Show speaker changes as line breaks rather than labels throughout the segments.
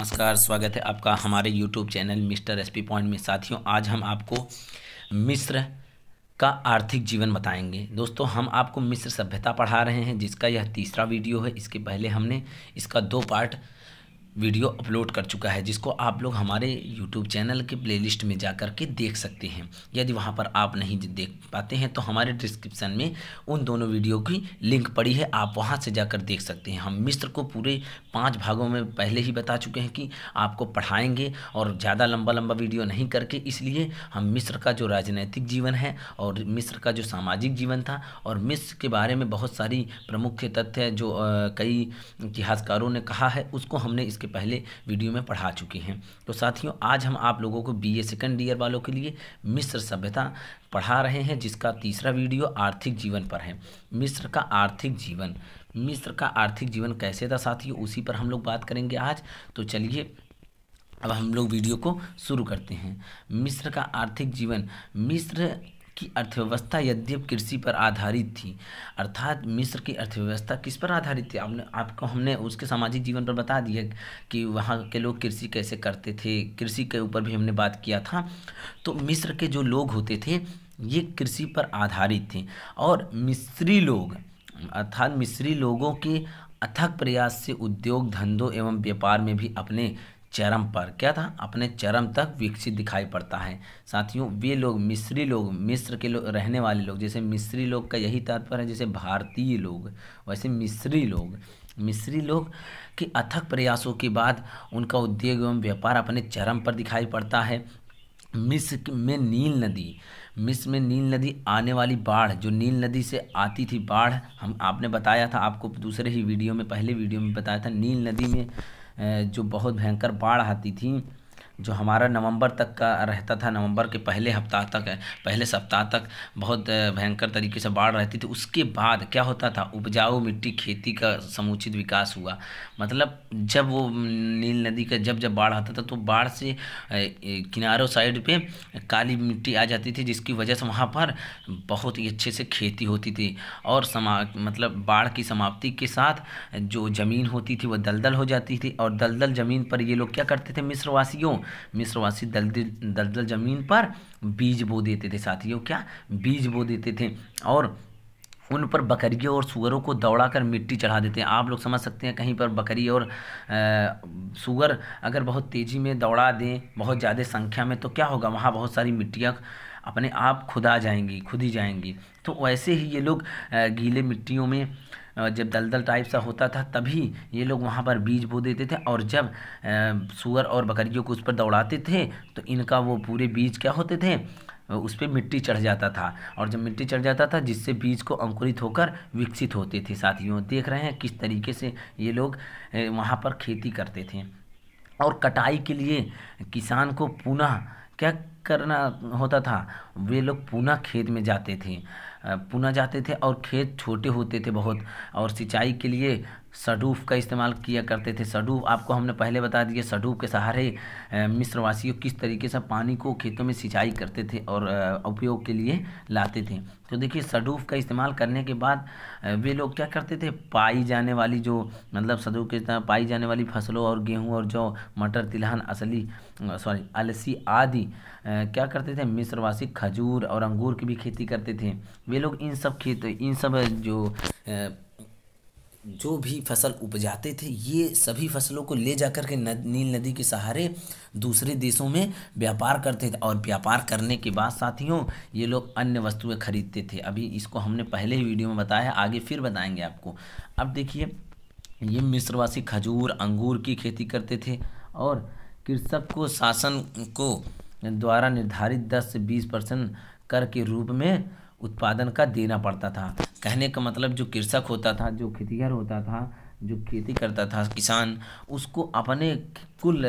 नमस्कार स्वागत है आपका हमारे YouTube channel Mister Recipe Point में साथियों आज हम आपको मिस्र का आर्थिक जीवन बताएंगे दोस्तों हम आपको मिस्र सभ्यता पढ़ा रहे हैं जिसका यह तीसरा वीडियो है इसके पहले हमने इसका दो पार्ट वीडियो अपलोड कर चुका है जिसको आप लोग हमारे यूट्यूब चैनल के प्लेलिस्ट में जा कर के देख सकते हैं यदि वहाँ पर आप नहीं देख पाते हैं तो हमारे डिस्क्रिप्शन में उन दोनों वीडियो की लिंक पड़ी है आप वहाँ से जाकर देख सकते हैं हम मिस्र को पूरे पाँच भागों में पहले ही बता चुके हैं कि आपको पढ़ाएंगे और ज़्यादा लंबा लंबा वीडियो नहीं करके इसलिए हम मिस्र का जो राजनैतिक जीवन है और मिस्र का जो सामाजिक जीवन था और मिस्र के बारे में बहुत सारी प्रमुख तथ्य जो कई इतिहासकारों ने कहा है उसको हमने इस इसके पहले वीडियो में पढ़ा चुके हैं तो साथियों आज हम आप लोगों को बीए सेकंड ईयर वालों के लिए मिस्र सभ्यता पढ़ा रहे हैं जिसका तीसरा वीडियो आर्थिक जीवन पर है मिस्र का आर्थिक जीवन मिस्र का आर्थिक जीवन कैसे था साथियों उसी पर हम लोग बात करेंगे आज तो चलिए अब हम लोग वीडियो को शुरू करते हैं मिस्र का आर्थिक जीवन मिस्र की अर्थव्यवस्था यद्यप कृषि पर आधारित थी अर्थात मिस्र की अर्थव्यवस्था किस पर आधारित थी आपने आपको हमने उसके सामाजिक जीवन पर बता दिया कि वहाँ के लोग कृषि कैसे करते थे कृषि के ऊपर भी हमने बात किया था तो मिस्र के जो लोग होते थे ये कृषि पर आधारित थे और मिस्री लोग अर्थात मिस्री लोगों के अथक प्रयास से उद्योग धंधों एवं व्यापार में भी अपने चरम पर क्या था अपने चरम तक विकसित दिखाई पड़ता है साथियों वे लोग मिस्री लोग मिस्र के लोग रहने वाले लोग जैसे मिस्री लोग का यही तात्पर्य है जैसे भारतीय लोग वैसे मिस्री लोग मिस्री लोग के अथक प्रयासों के बाद उनका उद्योग एवं व्यापार अपने चरम पर दिखाई पड़ता है मिस्र में नील नदी मिस्र में नील नदी आने वाली बाढ़ जो नील नदी से आती थी बाढ़ हम आपने बताया था आपको दूसरे ही वीडियो में पहले वीडियो में बताया था नील नदी में जो बहुत भयंकर बाढ़ आती थी जो हमारा नवंबर तक का रहता था नवंबर के पहले हफ्ता तक पहले सप्ताह तक बहुत भयंकर तरीके से बाढ़ रहती थी उसके बाद क्या होता था उपजाऊ मिट्टी खेती का समुचित विकास हुआ मतलब जब वो नील नदी का जब जब बाढ़ आता था तो बाढ़ से किनारों साइड पे काली मिट्टी आ जाती थी जिसकी वजह से वहाँ पर बहुत ही अच्छे से खेती होती थी और समा मतलब बाढ़ की समाप्ति के साथ जो ज़मीन होती थी वह दलदल हो जाती थी और दलदल ज़मीन पर ये लोग क्या करते थे मिस्रवासियों मिस्रवासी दलदल दलदल ज़मीन पर बीज बो देते थे साथियों क्या बीज बो देते थे और उन पर बकरियों और सुअरों को दौड़ाकर मिट्टी चढ़ा देते हैं आप लोग समझ सकते हैं कहीं पर बकरी और सुअर अगर बहुत तेज़ी में दौड़ा दें बहुत ज़्यादा संख्या में तो क्या होगा वहाँ बहुत सारी मिट्टियाँ अपने आप खुदा जाएंगी खुद ही जाएंगी तो वैसे ही ये लोग गीले मिट्टियों में जब दलदल टाइप सा होता था तभी ये लोग वहाँ पर बीज बो देते थे और जब सुअर और बकरियों को उस पर दौड़ाते थे तो इनका वो पूरे बीज क्या होते थे उस पर मिट्टी चढ़ जाता था और जब मिट्टी चढ़ जाता था जिससे बीज को अंकुरित होकर विकसित होते थे साथियों देख रहे हैं किस तरीके से ये लोग वहाँ पर खेती करते थे और कटाई के लिए किसान को पुनः क्या करना होता था वे लोग पुनः खेत में जाते थे पुनः जाते थे और खेत छोटे होते थे बहुत और सिंचाई के लिए सडूफ का इस्तेमाल किया करते थे सडूफ आपको हमने पहले बता दिया सडूफ के सहारे मिस्रवासियों किस तरीके से पानी को खेतों में सिंचाई करते थे और उपयोग के लिए लाते थे तो देखिए सडूफ का इस्तेमाल करने के बाद वे लोग क्या करते थे पाई जाने वाली जो मतलब सडूफ के पाई जाने वाली फसलों और गेहूँ और जो मटर तिलहन असली सॉरी अलसी आदि क्या करते थे मिस्रवासी खजूर और अंगूर की भी खेती करते थे वे लोग इन सब खेत इन सब जो जो भी फसल उपजाते थे ये सभी फसलों को ले जाकर के नद, नील नदी के सहारे दूसरे देशों में व्यापार करते थे और व्यापार करने के बाद साथियों ये लोग अन्य वस्तुएं खरीदते थे अभी इसको हमने पहले ही वीडियो में बताया आगे फिर बताएंगे आपको अब देखिए ये मिस्रवासी खजूर अंगूर की खेती करते थे और कृषक को शासन को द्वारा निर्धारित दस से बीस परसेंट कर के रूप में उत्पादन का देना पड़ता था कहने का मतलब जो कृषक होता था जो खेतीहर होता था जो खेती करता था किसान उसको अपने कुल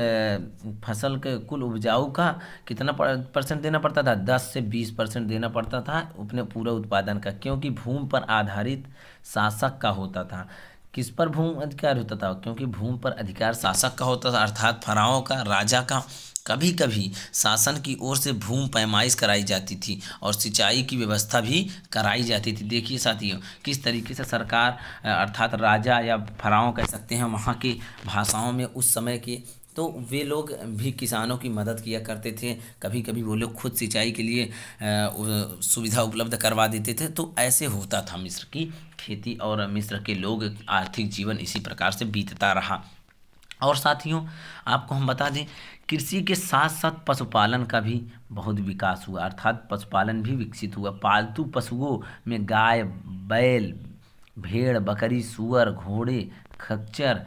फसल के कुल उपजाऊ का कितना परसेंट देना पड़ता था दस से बीस परसेंट देना पड़ता था अपने पूरे उत्पादन का क्योंकि भूमि पर आधारित शासक का होता था किस पर भूमि अधिकार होता था क्योंकि भूमि पर अधिकार शासक का होता था अर्थात फराओं का राजा का कभी कभी शासन की ओर से भूमि पैमाइश कराई जाती थी और सिंचाई की व्यवस्था भी कराई जाती थी देखिए साथियों किस तरीके से सरकार अर्थात राजा या फराओं कह सकते हैं वहाँ की भाषाओं में उस समय के तो वे लोग भी किसानों की मदद किया करते थे कभी कभी वो लोग खुद सिंचाई के लिए सुविधा उपलब्ध करवा देते थे तो ऐसे होता था मिस्र की खेती और मिस्र के लोग आर्थिक जीवन इसी प्रकार से बीतता रहा और साथियों आपको हम बता दें कृषि के साथ साथ पशुपालन का भी बहुत विकास हुआ अर्थात पशुपालन भी विकसित हुआ पालतू पशुओं में गाय बैल भेड़ बकरी सुअर घोड़े खच्चर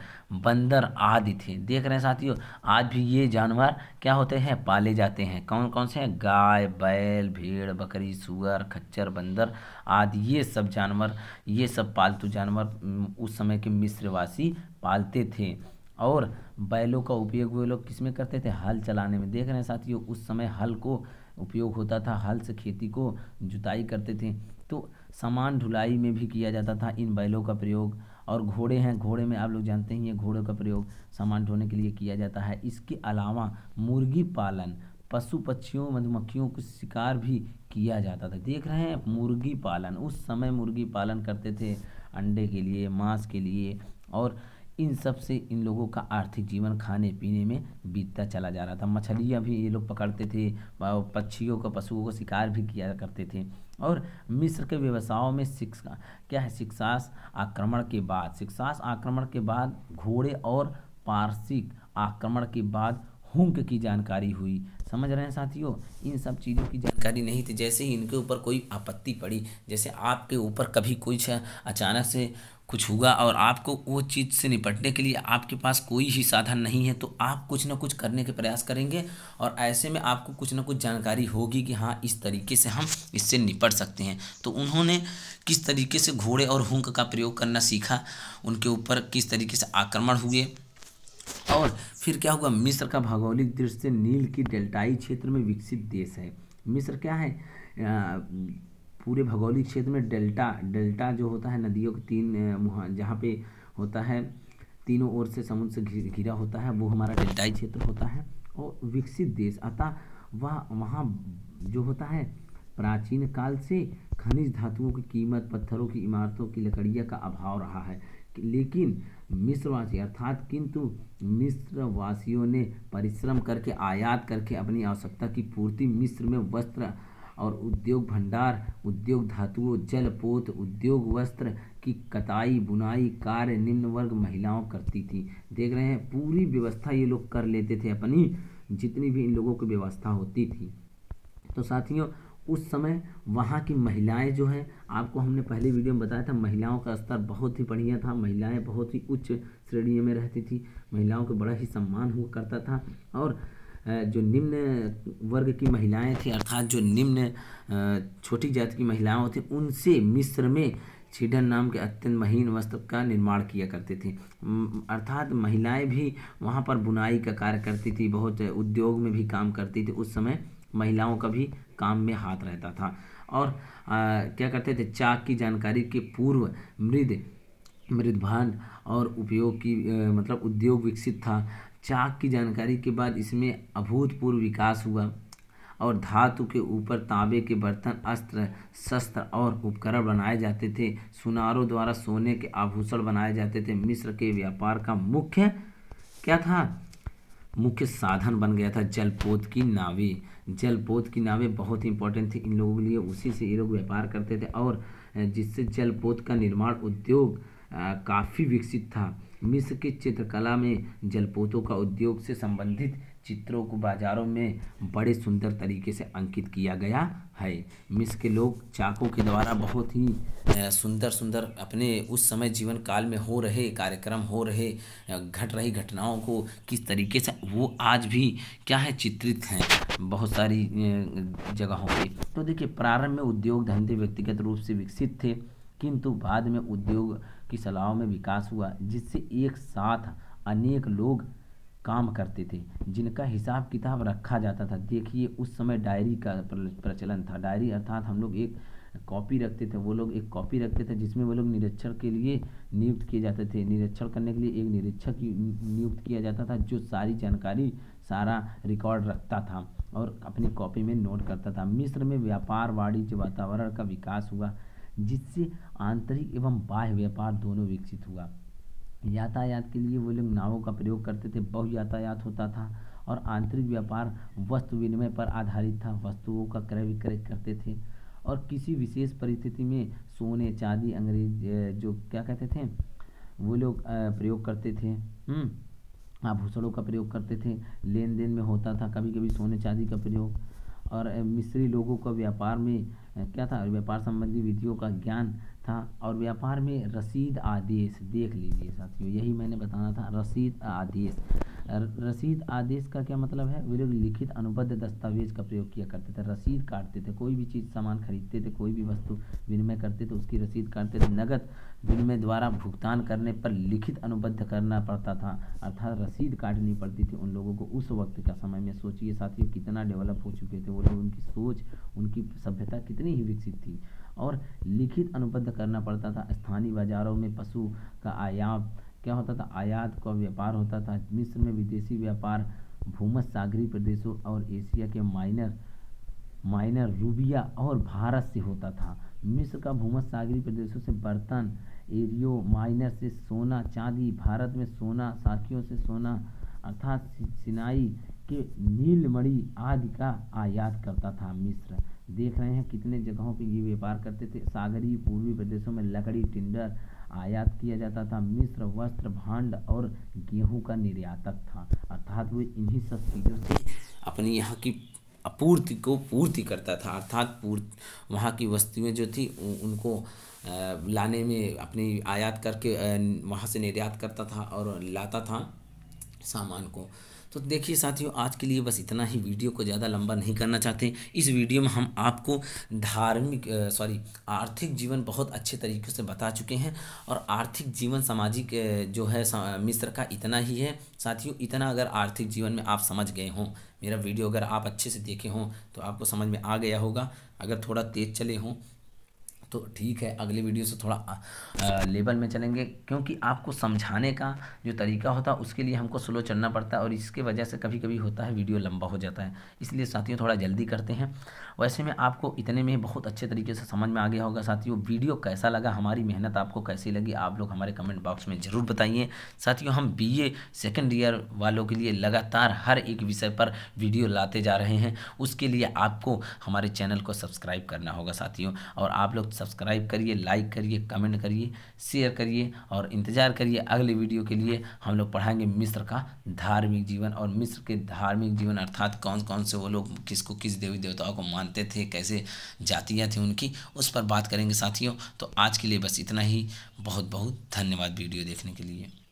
बंदर आदि थे देख रहे हैं साथियों आज भी ये जानवर क्या होते हैं पाले जाते हैं कौन कौन से हैं गाय बैल भेड़ बकरी सुअर खच्चर बंदर आदि ये सब जानवर ये सब पालतू जानवर उस समय के मिस्रवासी पालते थे और बैलों का उपयोग वे लोग किस में करते थे हल चलाने में देख रहे हैं साथियों उस समय हल को उपयोग होता था हल से खेती को जुताई करते थे तो सामान ढुलाई में भी किया जाता था इन बैलों का प्रयोग और घोड़े हैं घोड़े में आप लोग जानते हैं ये घोड़ों का प्रयोग सामान ढोने के लिए किया जाता है इसके अलावा मुर्गी पालन पशु पक्षियों मधुमक्खियों को शिकार भी किया जाता था देख रहे हैं मुर्गी पालन उस समय मुर्गी पालन करते थे अंडे के लिए मांस के लिए और इन सब से इन लोगों का आर्थिक जीवन खाने पीने में बीतता चला जा रहा था मछलियाँ भी ये लोग पकड़ते थे पक्षियों का पशुओं का शिकार भी किया करते थे और मिस्र के व्यवसायों में शिक्षा क्या है शिक्षास आक्रमण के बाद शिक्षास आक्रमण के बाद घोड़े और पारसिक आक्रमण के बाद हुंक की जानकारी हुई समझ रहे हैं साथियों इन सब चीज़ों की जानकारी नहीं थी जैसे ही इनके ऊपर कोई आपत्ति पड़ी जैसे आपके ऊपर कभी कुछ अचानक से कुछ हुआ और आपको वो चीज़ से निपटने के लिए आपके पास कोई ही साधन नहीं है तो आप कुछ ना कुछ करने के प्रयास करेंगे और ऐसे में आपको कुछ ना कुछ जानकारी होगी कि हाँ इस तरीके से हम इससे निपट सकते हैं तो उन्होंने किस तरीके से घोड़े और हुंक का प्रयोग करना सीखा उनके ऊपर किस तरीके से आक्रमण हुए और फिर क्या हुआ मिस्र का भौगोलिक दृष्टि नील की डेल्टाई क्षेत्र में विकसित देश है मिस्र क्या है आ, पूरे भौगोलिक क्षेत्र में डेल्टा डेल्टा जो होता है नदियों के तीन जहाँ पे होता है तीनों ओर से समुद्र से घिरा होता है वो हमारा डेल्टाई क्षेत्र होता है और विकसित देश अतः वह वहाँ जो होता है प्राचीन काल से खनिज धातुओं की कीमत पत्थरों की इमारतों की लकड़िया का अभाव रहा है लेकिन मिस्रवासी अर्थात किंतु मिस्रवासियों ने परिश्रम करके आयात करके अपनी आवश्यकता की पूर्ति मिस्र में वस्त्र और उद्योग भंडार उद्योग धातुओं जल पोत उद्योग वस्त्र की कताई बुनाई कार्य निम्न वर्ग महिलाओं करती थी देख रहे हैं पूरी व्यवस्था ये लोग कर लेते थे अपनी जितनी भी इन लोगों की व्यवस्था होती थी तो साथियों उस समय वहाँ की महिलाएं जो हैं आपको हमने पहले वीडियो में बताया था महिलाओं का स्तर बहुत ही बढ़िया था महिलाएं बहुत ही उच्च श्रेणी में रहती थी महिलाओं को बड़ा ही सम्मान हुआ करता था और जो निम्न वर्ग की महिलाएं थीं अर्थात जो निम्न छोटी जाति की महिलाएं होती उनसे मिस्र में छिडन नाम के अत्यंत महीन वस्त्र का निर्माण किया करते थे अर्थात महिलाएं भी वहाँ पर बुनाई का कार्य करती थी बहुत उद्योग में भी काम करती थी उस समय महिलाओं का भी काम में हाथ रहता था और आ, क्या करते थे चाक की जानकारी के पूर्व मृद मृदभान और उपयोग की आ, मतलब उद्योग विकसित था चाक की जानकारी के बाद इसमें अभूतपूर्व विकास हुआ और धातु के ऊपर तांबे के बर्तन अस्त्र शस्त्र और उपकरण बनाए जाते थे सुनारों द्वारा सोने के आभूषण बनाए जाते थे मिस्र के व्यापार का मुख्य क्या था मुख्य साधन बन गया था जलपोत की नावें जलपोत की नावें बहुत ही इंपॉर्टेंट थी इन लोगों के लिए उसी से ये लोग व्यापार करते थे और जिससे जलपोत का निर्माण उद्योग काफ़ी विकसित था मिस्र की चित्रकला में जलपोतों का उद्योग से संबंधित चित्रों को बाजारों में बड़े सुंदर तरीके से अंकित किया गया है मिस्र के लोग चाकों के द्वारा बहुत ही सुंदर सुंदर अपने उस समय जीवन काल में हो रहे कार्यक्रम हो रहे घट रही घटनाओं को किस तरीके से वो आज भी क्या है चित्रित हैं बहुत सारी जगहों पे तो देखिए प्रारंभ में उद्योग धंधे व्यक्तिगत रूप से विकसित थे किंतु बाद में उद्योग की सलाहों में विकास हुआ जिससे एक साथ अनेक लोग काम करते थे जिनका हिसाब किताब रखा जाता था देखिए उस समय डायरी का प्रचलन था डायरी अर्थात हम लोग एक कॉपी रखते थे वो लोग एक कॉपी रखते थे जिसमें वो लोग निरीक्षण के लिए नियुक्त किए जाते थे निरीक्षण करने के लिए एक निरीक्षक नियुक्त किया जाता था जो सारी जानकारी सारा रिकॉर्ड रखता था और अपनी कॉपी में नोट करता था मिस्र में व्यापार वाणिज्य वातावरण का विकास हुआ जिससे आंतरिक एवं बाह्य व्यापार दोनों विकसित हुआ यातायात के लिए वो लोग नावों का प्रयोग करते थे बहु यातायात होता था और आंतरिक व्यापार वस्तु विनिमय पर आधारित था वस्तुओं का क्रय विक्रय करते थे और किसी विशेष परिस्थिति में सोने चांदी अंग्रेज जो क्या कहते थे वो लोग प्रयोग करते थे हम्म, आभूषणों का प्रयोग करते थे लेन देन में होता था कभी कभी सोने चांदी का प्रयोग और मिस्री लोगों का व्यापार में क्या था व्यापार संबंधी विधियों का ज्ञान था और व्यापार में रसीद आदेश देख लीजिए साथियों यही मैंने बताना था रसीद आदेश रसीद आदेश का क्या मतलब है वे लोग लिखित अनुबद्ध दस्तावेज का प्रयोग किया करते थे रसीद काटते थे कोई भी चीज़ सामान खरीदते थे कोई भी वस्तु विनिमय करते थे उसकी रसीद काटते थे नगद विनिमय द्वारा भुगतान करने पर लिखित अनुबद्ध करना पड़ता था अर्थात रसीद काटनी पड़ती थी उन लोगों को उस वक्त का समय में सोचिए साथियों कितना डेवलप हो चुके थे वो लोग उनकी सोच उनकी सभ्यता कितनी ही विकसित थी और लिखित अनुबद्ध करना पड़ता था स्थानीय बाज़ारों में पशु का आयात क्या होता था आयात का व्यापार होता था मिस्र में विदेशी व्यापार भूमध सागरी प्रदेशों और एशिया के माइनर माइनर रूबिया और भारत से होता था मिस्र का भूमध सागरी प्रदेशों से बर्तन एरियो माइनर से सोना चांदी भारत में सोना साखियों से सोना अर्थात सिनाई के नीलमणि आदि का आयात करता था मिस्र देख रहे हैं कितने जगहों पे ये व्यापार करते थे सागरी पूर्वी प्रदेशों में लकड़ी टिंडर आयात किया जाता था मिस्र वस्त्र भांड और गेहूं का निर्यातक था अर्थात वो इन्हीं सब चीज़ों से अपनी यहाँ की आपूर्ति को पूर्ति करता था अर्थात पूर् वहाँ की वस्तुएं जो थी उनको लाने में अपनी आयात करके वहाँ से निर्यात करता था और लाता था सामान को तो देखिए साथियों आज के लिए बस इतना ही वीडियो को ज़्यादा लंबा नहीं करना चाहते इस वीडियो में हम आपको धार्मिक सॉरी आर्थिक जीवन बहुत अच्छे तरीके से बता चुके हैं और आर्थिक जीवन सामाजिक जो है मिस्र का इतना ही है साथियों इतना अगर आर्थिक जीवन में आप समझ गए हों मेरा वीडियो अगर आप अच्छे से देखे हों तो आपको समझ में आ गया होगा अगर थोड़ा तेज़ चले हों तो ठीक है अगली वीडियो से थोड़ा लेवल में चलेंगे क्योंकि आपको समझाने का जो तरीका होता है उसके लिए हमको स्लो चलना पड़ता है और इसके वजह से कभी कभी होता है वीडियो लंबा हो जाता है इसलिए साथियों थोड़ा जल्दी करते हैं वैसे में आपको इतने में बहुत अच्छे तरीके से समझ में आ गया होगा साथियों वीडियो कैसा लगा हमारी मेहनत आपको कैसी लगी आप लोग हमारे कमेंट बॉक्स में ज़रूर बताइए साथियों हम बी ए सेकेंड ईयर वालों के लिए लगातार हर एक विषय पर वीडियो लाते जा रहे हैं उसके लिए आपको हमारे चैनल को सब्सक्राइब करना होगा साथियों और आप लोग सब्सक्राइब करिए लाइक करिए कमेंट करिए शेयर करिए और इंतज़ार करिए अगले वीडियो के लिए हम लोग पढ़ाएंगे मिस्र का धार्मिक जीवन और मिस्र के धार्मिक जीवन अर्थात कौन कौन से वो लोग किसको किस देवी देवताओं को मानते थे कैसे जातियाँ थी उनकी उस पर बात करेंगे साथियों तो आज के लिए बस इतना ही बहुत बहुत धन्यवाद वीडियो देखने के लिए